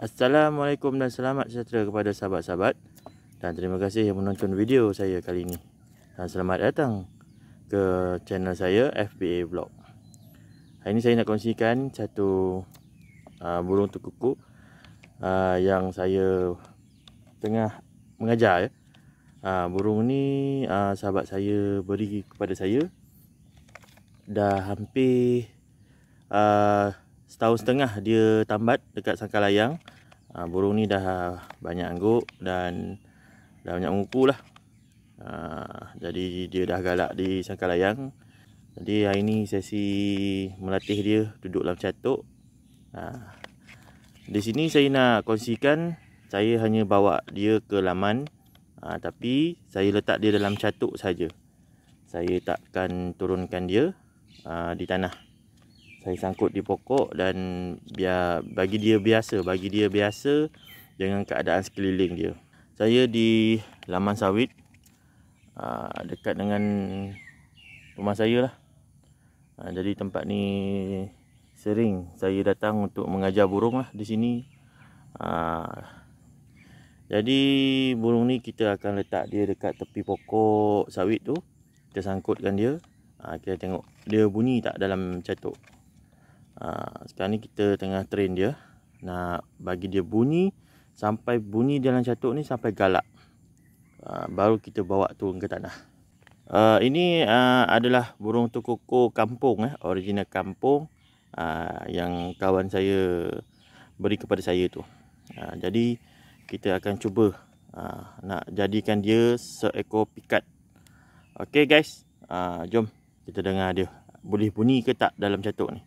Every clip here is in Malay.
Assalamualaikum dan selamat sejahtera kepada sahabat-sahabat Dan terima kasih yang menonton video saya kali ini Dan selamat datang ke channel saya FBA Vlog Hari ini saya nak kongsikan satu uh, burung tukuku uh, Yang saya tengah mengajar uh, Burung ni uh, sahabat saya beri kepada saya Dah hampir uh, setahun setengah dia tambat dekat sangkar layang ha, burung ni dah banyak angguk dan dah banyak mengukuh lah ha, jadi dia dah galak di sangkar layang jadi hari ni sesi melatih dia duduk dalam catuk ha, di sini saya nak kongsikan saya hanya bawa dia ke laman ha, tapi saya letak dia dalam catuk saja. saya takkan turunkan dia ha, di tanah saya sangkut di pokok dan biar bagi dia biasa bagi dia biasa dengan keadaan sekeliling dia saya di laman sawit ah, dekat dengan rumah saya lah ah, jadi tempat ni sering saya datang untuk mengajar burung lah di sini ah, jadi burung ni kita akan letak dia dekat tepi pokok sawit tu kita sangkutkan dia kita tengok dia bunyi tak dalam catuk Ah, sekarang ni kita tengah train dia nak bagi dia bunyi sampai bunyi dalam catuk ni sampai galak uh, baru kita bawa turun ke tanah uh, ini uh, adalah burung tukoko kampung eh, original kampung uh, yang kawan saya beri kepada saya tu uh, jadi kita akan cuba uh, nak jadikan dia seekor pikat Okay, guys uh, jom kita dengar dia boleh bunyi ke tak dalam catuk ni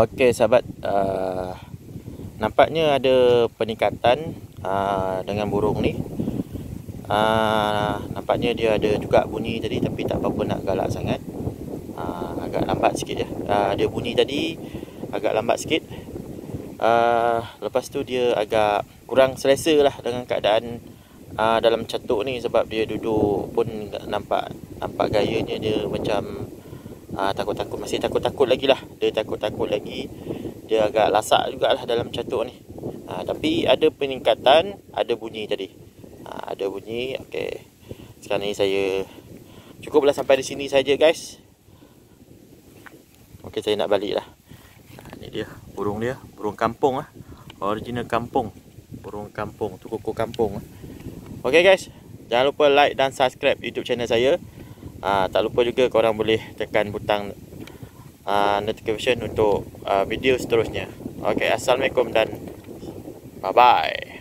Okey sahabat uh, Nampaknya ada peningkatan uh, Dengan burung ni uh, Nampaknya dia ada juga bunyi tadi Tapi tak apa-apa nak galak sangat uh, Agak lambat sikit je uh, Dia bunyi tadi agak lambat sikit uh, Lepas tu dia agak kurang selesa lah Dengan keadaan uh, dalam catuk ni Sebab dia duduk pun nampak Nampak gayanya dia macam Ah, takut-takut ha, masih takut-takut lagi lah dia takut-takut lagi dia agak lasak jugalah dalam catuk ni ha, tapi ada peningkatan ada bunyi tadi ha, ada bunyi ok sekarang ni saya cukuplah sampai di sini saja guys ok saya nak balik lah ha, ni dia burung dia burung kampung lah original kampung burung kampung tu kukuh kampung lah. ok guys jangan lupa like dan subscribe youtube channel saya Aa, ah, tak lupa juga korang boleh tekan butang aa, ah, notification untuk aa, ah, video seterusnya. Okey, assalamualaikum dan bye bye.